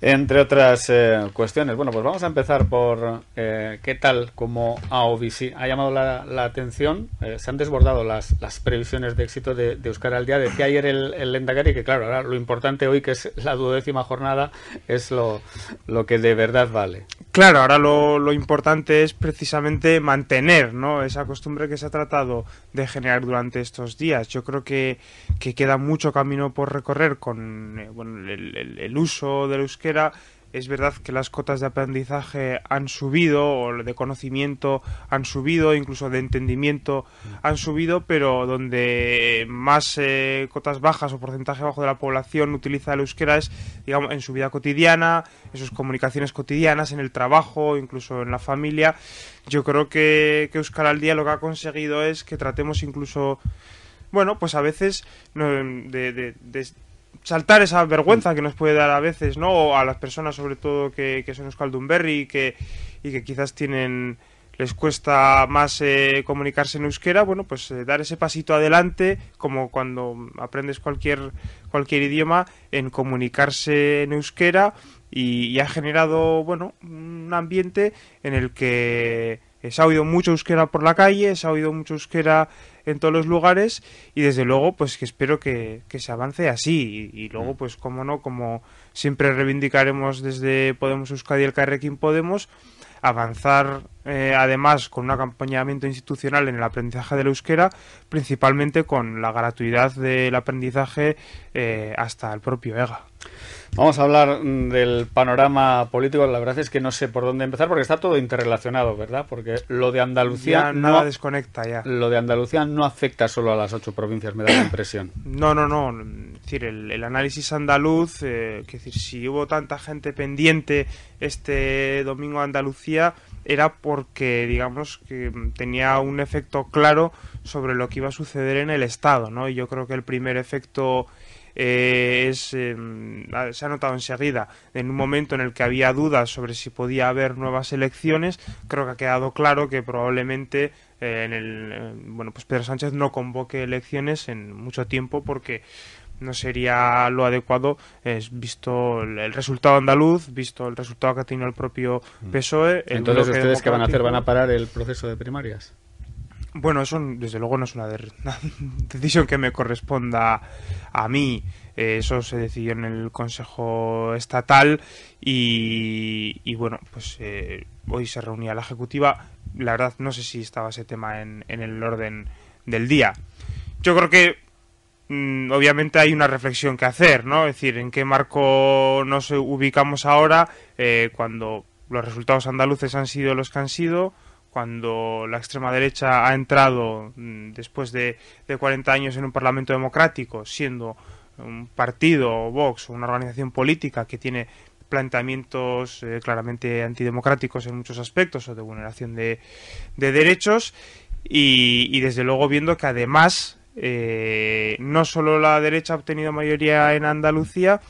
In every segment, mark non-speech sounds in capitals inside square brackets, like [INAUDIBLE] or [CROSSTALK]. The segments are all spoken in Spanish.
entre otras eh, cuestiones. Bueno, pues vamos a empezar por eh, qué tal como ha llamado la, atención. Eh, se han desbordado las, las, previsiones de éxito de, de Euskara al día. Decía ayer el, el que, claro, ahora lo importante hoy, que es la duodécima jornada, es lo, lo que de verdad vale. Claro, ahora lo, importante es precisamente mantener ¿no? esa costumbre que se ha tratado de generar durante estos días. Yo creo que, queda mucho camino por recorrer con el, uso del es verdad que las cotas de aprendizaje han subido, o de conocimiento han subido, incluso de entendimiento han subido, pero donde más eh, cotas bajas o porcentaje bajo de la población utiliza el euskera es, digamos, en su vida cotidiana, en sus comunicaciones cotidianas, en el trabajo, incluso en la familia. Yo creo que, que Euskara al Día lo que ha conseguido es que tratemos incluso bueno, pues a veces de, saltar esa vergüenza mm. que nos puede dar a veces, ¿no? a las personas, sobre todo, que, son Euskaldunberri y que, y que quizás tienen les cuesta más eh, comunicarse en euskera, bueno, pues eh, dar ese pasito adelante, como cuando aprendes cualquier, cualquier idioma, en comunicarse en euskera y, ha generado, bueno, un ambiente en el que se ha oído mucho euskera por la calle, se ha oído mucho euskera en todos los lugares y desde luego pues que espero que, se avance así y, luego mm. pues como no, como siempre reivindicaremos desde Podemos Euskadi el Carrequín Podemos, avanzar eh, además con un acompañamiento institucional en el aprendizaje del euskera, principalmente con la gratuidad del aprendizaje eh, hasta el propio EGA. Vamos a hablar mm, del panorama político. La verdad es que no sé por dónde empezar porque está todo interrelacionado, ¿verdad? Porque lo de Andalucía nada desconecta ya. Lo de Andalucía no afecta solo a las ocho provincias, me da la [COUGHS] impresión. No, no, no. Es decir, el, análisis andaluz, ...es eh, decir, si hubo tanta gente pendiente este domingo a Andalucía, era porque, digamos, que tenía un efecto claro sobre lo que iba a suceder en el Estado, ¿no? Y yo creo que el primer efecto eh, es, em, se ha notado enseguida, en un momento en el que había dudas sobre si podía haber nuevas elecciones, creo que ha quedado claro que probablemente eh, en el, eh, bueno, pues Pedro Sánchez no convoque elecciones en mucho tiempo porque no sería lo adecuado, es visto el resultado andaluz, visto el resultado que ha tenido el propio mm. PSOE. Entonces, ¿ustedes qué van a hacer? ¿Van a parar el proceso de primarias? Bueno, eso desde luego no es una, [LAUGHS] decisión que me corresponda a mí. Eh, eso se decidió en el Consejo Estatal y, bueno, pues eh, hoy se reunía la Ejecutiva. La verdad no sé si estaba ese tema en el orden del día. Yo creo que Mm, obviamente hay una reflexión que hacer, ¿no? Es decir, en qué marco nos ubicamos ahora eh, cuando los resultados andaluces han sido los que han sido, cuando la extrema derecha ha entrado mm, después de, de 40 años en un parlamento democrático, siendo un partido o Vox, una organización política que tiene planteamientos eh, claramente antidemocráticos en muchos aspectos o de vulneración de, derechos y, y desde luego viendo que además eh, no solo la derecha ha obtenido mayoría en Andalucía,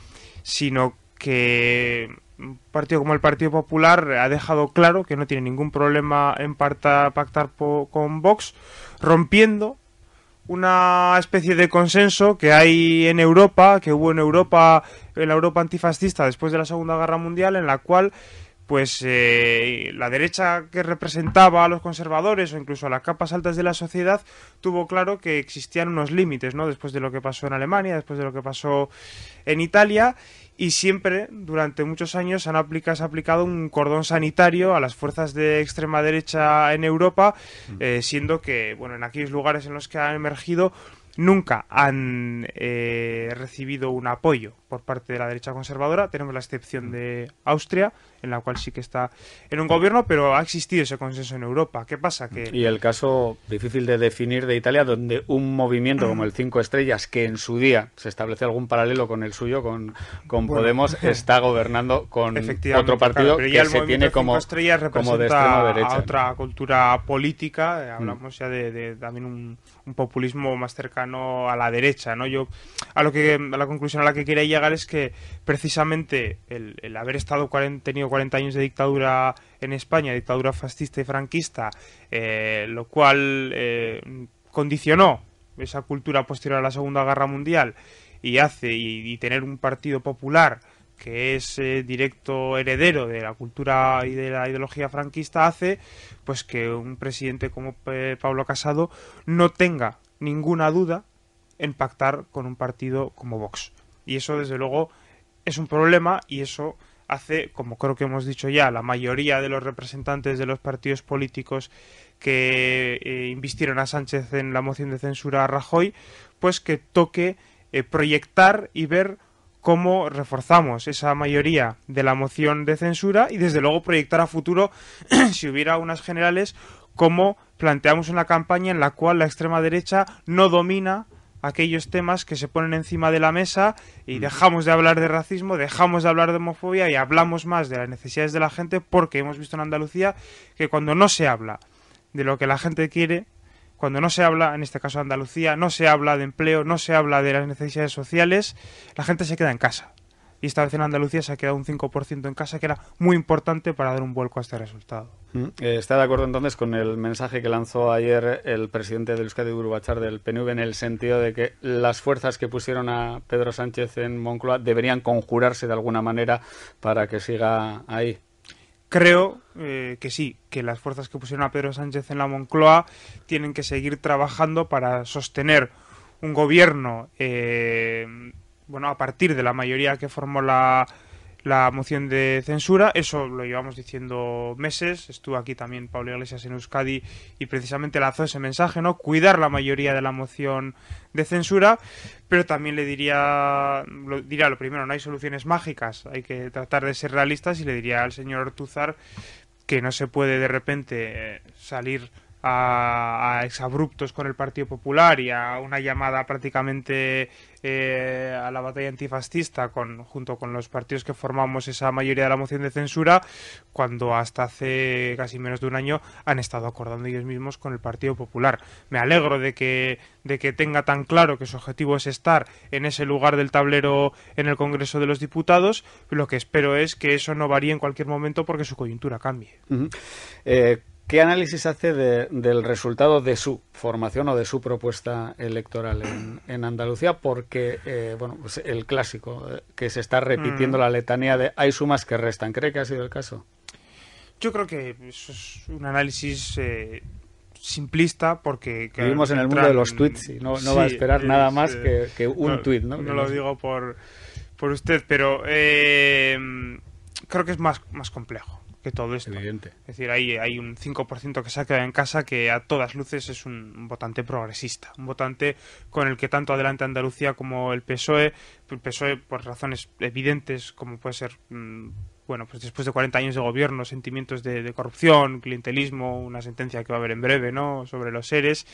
sino que un partido como el Partido Popular ha dejado claro que no tiene ningún problema en pactar con Vox, rompiendo una especie de consenso que hay en Europa, que hubo en Europa, en la Europa antifascista después de la Segunda Guerra Mundial, en la cual pues eh, la derecha que representaba a los conservadores o incluso a las capas altas de la sociedad tuvo claro que existían unos límites, ¿no? Después de lo que pasó en Alemania, después de lo que pasó en Italia y siempre durante muchos años han aplicado, se ha aplicado un cordón sanitario a las fuerzas de extrema derecha en Europa, mm. eh, siendo que bueno en aquellos lugares en los que han emergido nunca han eh, recibido un apoyo por parte de la derecha conservadora. Tenemos la excepción de Austria, en la cual sí que está en un gobierno, pero ha existido ese consenso en Europa. ¿Qué pasa? Que... Y el caso difícil de definir de Italia, donde un movimiento como el Cinco Estrellas, que en su día se establece algún paralelo con el suyo, con, con Podemos, [LAUGHS] está gobernando con otro partido que se tiene como, como de extrema derecha. A otra cultura política, eh, mm. hablamos ya de, también un, populismo más cercano a la derecha, ¿no? Yo a lo que a la conclusión a la que quería llegar es que precisamente el, haber estado 40, 40 años de dictadura en España, dictadura fascista y franquista, eh, lo cual eh, condicionó esa cultura posterior a la Segunda Guerra Mundial y hace y, tener un partido popular que es eh, directo heredero de la cultura y de la ideología franquista hace pues que un presidente como Pablo Casado no tenga ninguna duda en pactar con un partido como Vox. Y eso desde luego es un problema y eso hace, como creo que hemos dicho ya, la mayoría de los representantes de los partidos políticos que eh, invistieron a Sánchez en la moción de censura a Rajoy, pues que toque eh, proyectar y ver cómo reforzamos esa mayoría de la moción de censura y desde luego proyectar a futuro, [CLEARS THROAT] si hubiera unas generales, cómo planteamos una campaña en la cual la extrema derecha no domina aquellos temas que se ponen encima de la mesa y mm. dejamos de hablar de racismo, dejamos de hablar de homofobia y hablamos más de las necesidades de la gente porque hemos visto en Andalucía que cuando no se habla de lo que la gente quiere, cuando no se habla, en este caso de Andalucía, no se habla de empleo, no se habla de las necesidades sociales, la gente se queda en casa y esta vez en Andalucía se ha quedado un 5% en casa, que era muy importante para dar un vuelco a este resultado. Mm, eh, ¿Está de acuerdo entonces con el mensaje que lanzó ayer el presidente del Euskadi Urubachar del PNV en el sentido de que las fuerzas que pusieron a Pedro Sánchez en Moncloa deberían conjurarse de alguna manera para que siga ahí? creo eh, que sí, que las fuerzas que pusieron a Pedro Sánchez en la Moncloa tienen que seguir trabajando para sostener un gobierno eh, bueno, a partir de la mayoría que formó la, moción de censura. Eso lo llevamos diciendo meses. Estuvo aquí también Pablo Iglesias en Euskadi y precisamente lanzó ese mensaje, ¿no? Cuidar la mayoría de la moción de censura. Pero también le diría, lo, lo primero, no hay soluciones mágicas. Hay que tratar de ser realistas y le diría al señor Tuzar que no se puede de repente eh, salir a, exabruptos con el Partido Popular y a una llamada prácticamente eh, a la batalla antifascista con, junto con los partidos que formamos esa mayoría de la moción de censura, cuando hasta hace casi menos de un año han estado acordando ellos mismos con el Partido Popular. Me alegro de que, de que tenga tan claro que su objetivo es estar en ese lugar del tablero en el Congreso de los Diputados. Lo que espero es que eso no varíe en cualquier momento porque su coyuntura cambie. ¿Qué análisis hace del resultado de su formación o de su propuesta electoral en, Andalucía? Porque, eh, bueno, pues el clásico, eh, que se está mm. repitiendo la letanía de hay sumas que restan. ¿Cree que ha sido el caso? Yo creo que es un análisis eh, simplista porque... Vivimos en el mundo de los tweets y no, va a esperar nada más que, un tuit. tweet, ¿no? No lo digo por, por usted, pero creo que es más, más complejo que todo esto. Evidente. Es decir, hay, hay un 5% que se ha quedado en casa que a todas luces es un votante progresista, un votante con el que tanto adelante Andalucía como el PSOE, el PSOE por razones evidentes como puede ser... Mm, bueno, pues después de 40 años de gobierno, sentimientos de, corrupción, clientelismo, una sentencia que va a haber en breve, ¿no? Sobre los seres,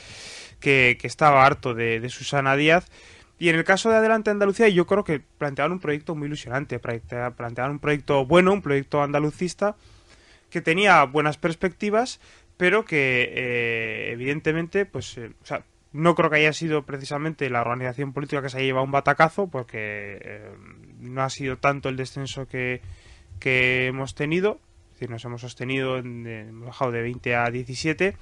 que, estaba harto de, Susana Díaz. Y en el caso de Adelante Andalucía, yo creo que plantearon un proyecto muy ilusionante, plantearon un proyecto bueno, un proyecto andalucista, que tenía buenas perspectivas, pero que eh, evidentemente, pues, eh, o sea, no creo que haya sido precisamente la organización política que se haya llevado un batacazo, porque eh, no ha sido tanto el descenso que, hemos tenido, es nos hemos sostenido, en, hemos bajado de 20 a 17,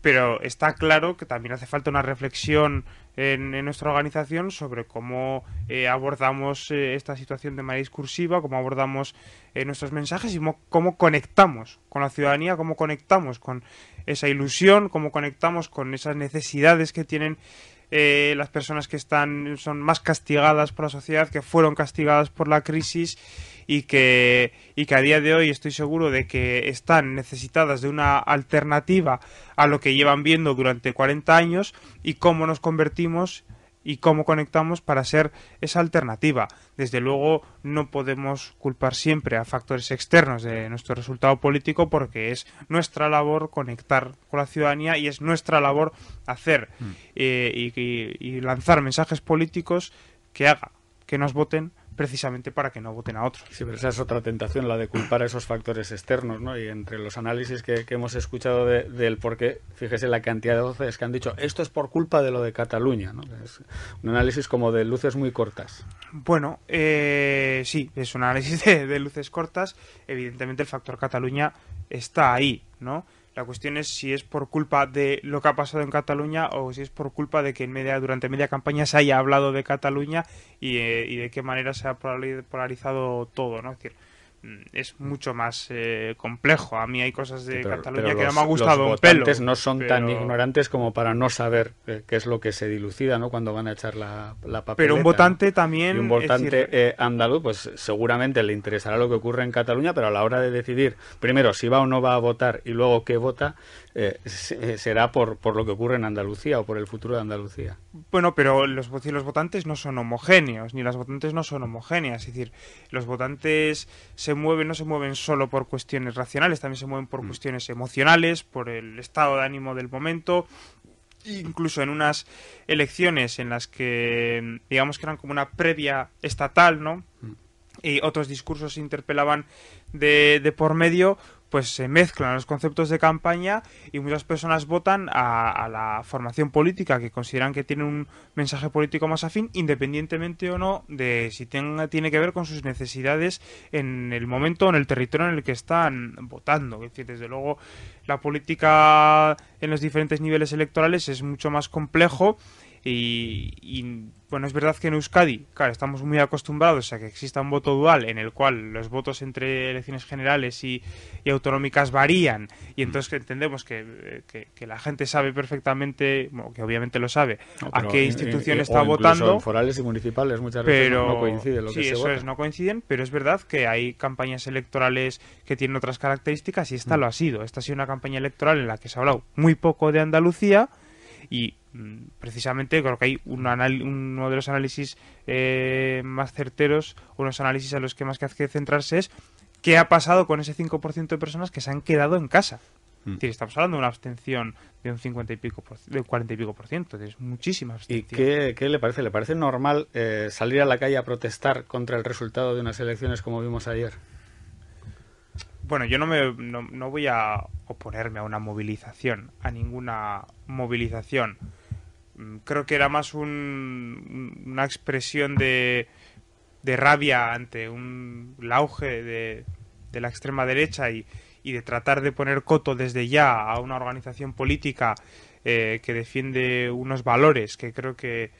pero está claro que también hace falta una reflexión en, nuestra organización sobre cómo eh, abordamos eh, esta situación de manera discursiva, cómo abordamos eh, nuestros mensajes y cómo, conectamos con la ciudadanía, cómo conectamos con esa ilusión, cómo conectamos con esas necesidades que tienen eh, las personas que están son más castigadas por la sociedad, que fueron castigadas por la crisis y que, y que a día de hoy estoy seguro de que están necesitadas de una alternativa a lo que llevan viendo durante 40 años y cómo nos convertimos y cómo conectamos para ser esa alternativa. Desde luego no podemos culpar siempre a factores externos de nuestro resultado político porque es nuestra labor conectar con la ciudadanía y es nuestra labor hacer mm. eh, y, y lanzar mensajes políticos que haga que nos voten precisamente para que no voten a otros. Sí, pero esa es otra tentación, la de culpar a esos factores externos, ¿no? Y entre los análisis que, hemos escuchado del por qué, fíjese la cantidad de voces que han dicho, esto es por culpa de lo de Cataluña, ¿no? Es un análisis como de luces muy cortas. Bueno, eh, sí, es un análisis [LAUGHS] de luces cortas. Evidentemente el factor Cataluña está ahí, ¿no? La cuestión es si es por culpa de lo que ha pasado en Cataluña o si es por culpa de que en durante media campaña se haya hablado de Cataluña y, eh, de qué manera se ha polarizado todo, ¿no? Es decir, Mm, es mucho más eh, complejo. A mí hay cosas de Cataluña que no me ha gustado los votantes no son tan ignorantes como para no saber eh, qué es lo que se dilucida ¿no? cuando van a echar la, la papeleta. Pero un votante también... un votante eh, andaluz, pues seguramente le interesará lo que ocurre en Cataluña, pero a la hora de decidir primero si va o no va a votar y luego qué vota, será por, por lo que ocurre en Andalucía o por el futuro de Andalucía. Bueno, pero los, los votantes no son homogéneos, ni las votantes no son homogéneas. Es decir, los votantes se se mueven, no se mueven solo por cuestiones racionales, también se mueven por mm. cuestiones emocionales, por el estado de ánimo del momento, incluso en unas elecciones en las que digamos que eran como una previa estatal, ¿no? Mm. Y otros discursos se interpelaban de, de por medio, pues se mezclan los conceptos de campaña y muchas personas votan a, la formación política que consideran que tiene un mensaje político más afín, independientemente o no de si tenga, tiene que ver con sus necesidades en el momento, en el territorio en el que están votando. Es decir, desde luego la política en los diferentes niveles electorales es mucho más complejo y, bueno, es verdad que en Euskadi, claro, estamos muy acostumbrados a que exista un voto dual en el cual los votos entre elecciones generales y, y autonómicas varían y mm. entonces entendemos que, eh, que, que la gente sabe perfectamente, que obviamente lo sabe, a qué institución está votando. forales y municipales muchas veces pero, no, coinciden lo sí, que se eso es, no coinciden, pero es verdad que hay campañas electorales que tienen otras características y esta mm. lo ha sido. Esta ha sido una campaña electoral en la que se ha hablado muy poco de Andalucía y mm, precisamente creo que hay un uno de los análisis eh, más certeros, unos análisis a los que más que hace que centrarse es qué ha pasado con ese 5% de personas que se han quedado en casa. Mm. estamos hablando de una abstención de un y pico por, 40 y pico por ciento, es muchísima abstención. ¿Y qué, le parece? ¿Le parece normal eh, salir a la calle a protestar contra el resultado de unas elecciones como vimos ayer? bueno, yo no, me, no, voy a oponerme a una movilización, a ninguna movilización. Mm, creo que era más una expresión de, de rabia ante un, el auge de, la extrema derecha y, de tratar de poner coto desde ya a una organización política eh, que defiende unos valores que creo que,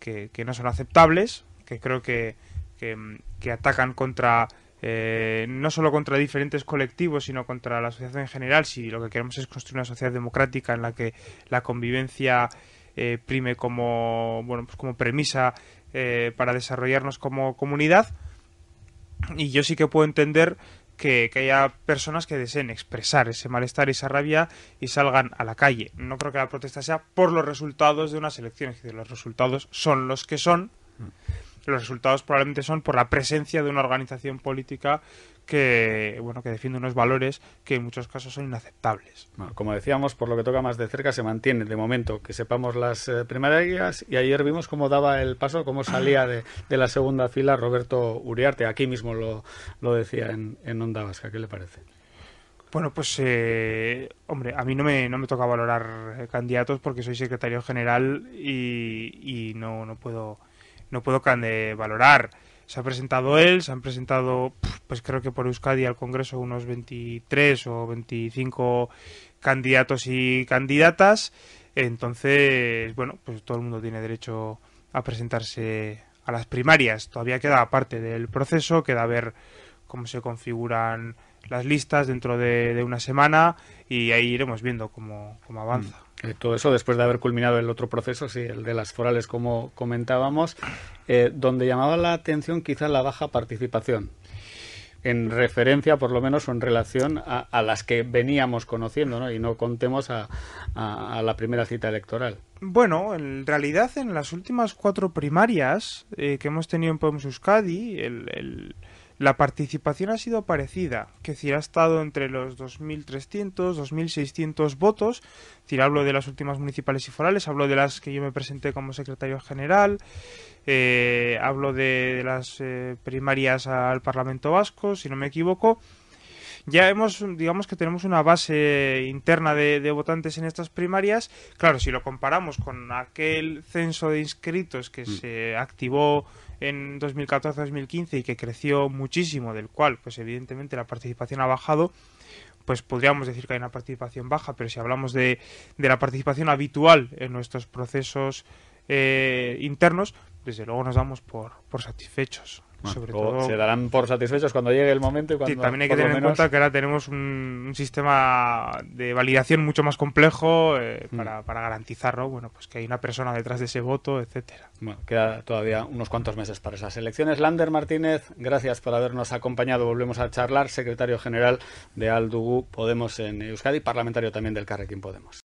que, no son aceptables, que creo que, que atacan contra eh, no solo contra diferentes colectivos, sino contra la sociedad en general, si lo que queremos es construir una sociedad democrática en la que la convivencia eh, prime como, bueno, pues como premisa eh, para desarrollarnos como comunidad. Y yo sí que puedo entender que, haya personas que deseen expresar ese malestar y esa rabia y salgan a la calle. No creo que la protesta sea por los resultados de unas elecciones, los resultados son los que son. Mm los resultados probablemente son por la presencia de una organización política que bueno que defiende unos valores que en muchos casos son inaceptables. como decíamos, por lo que toca más de cerca se mantiene de momento que sepamos las primeras eh, primarias y ayer vimos cómo daba el paso, cómo salía de, la segunda fila Roberto Uriarte. Aquí mismo lo, decía en, Onda Vasca. ¿Qué le parece? Bueno, pues eh, hombre, a mí no me, no me toca valorar eh, candidatos porque soy secretario general y, y no, no puedo no puedo eh, valorar. Se ha presentado él, se han presentado, pues creo que por Euskadi al Congreso unos 23 o 25 candidatos y candidatas. Entonces, bueno, pues todo el mundo tiene derecho a presentarse a las primarias. Todavía queda parte del proceso, queda ver cómo se configuran las listas dentro de, una semana y ahí iremos viendo cómo avanza. Eh, todo eso después de haber culminado el otro proceso, sí, el de las forales como comentábamos, eh, donde llamaba la atención quizá la baja participación en referencia, por lo menos, o en relación a, las que veníamos conociendo, Y no contemos a, la primera cita electoral. Bueno, en realidad, en las últimas cuatro primarias eh, que hemos tenido en Podemos Euskadi, el la participación ha sido parecida, que decir, ha estado entre los 2.300, 2.600 votos, es decir, hablo de las últimas municipales y forales, hablo de las que yo me presenté como secretario general, eh, hablo de, las eh, primarias al Parlamento Vasco, si no me equivoco, ya hemos, digamos que tenemos una base interna de, votantes en estas primarias. Claro, si lo comparamos con aquel censo de inscritos que mm. se activó en 2014-2015 y que creció muchísimo, del cual, pues evidentemente la participación ha bajado, pues podríamos decir que hay una participación baja, pero si hablamos de, de la participación habitual en nuestros procesos eh, internos, desde luego nos damos por, por satisfechos. sobre todo... Se darán por satisfechos cuando llegue el momento. Y cuando, también hay que tener en cuenta que ahora tenemos un, sistema de validación mucho más complejo eh, mm. para, para, garantizarlo, bueno, pues que hay una persona detrás de ese voto, etcétera. Bueno, queda todavía unos cuantos meses para esas elecciones. Lander Martínez, gracias por habernos acompañado. Volvemos a charlar, secretario general de Aldugu Podemos en Euskadi, parlamentario también del Carrequín Podemos.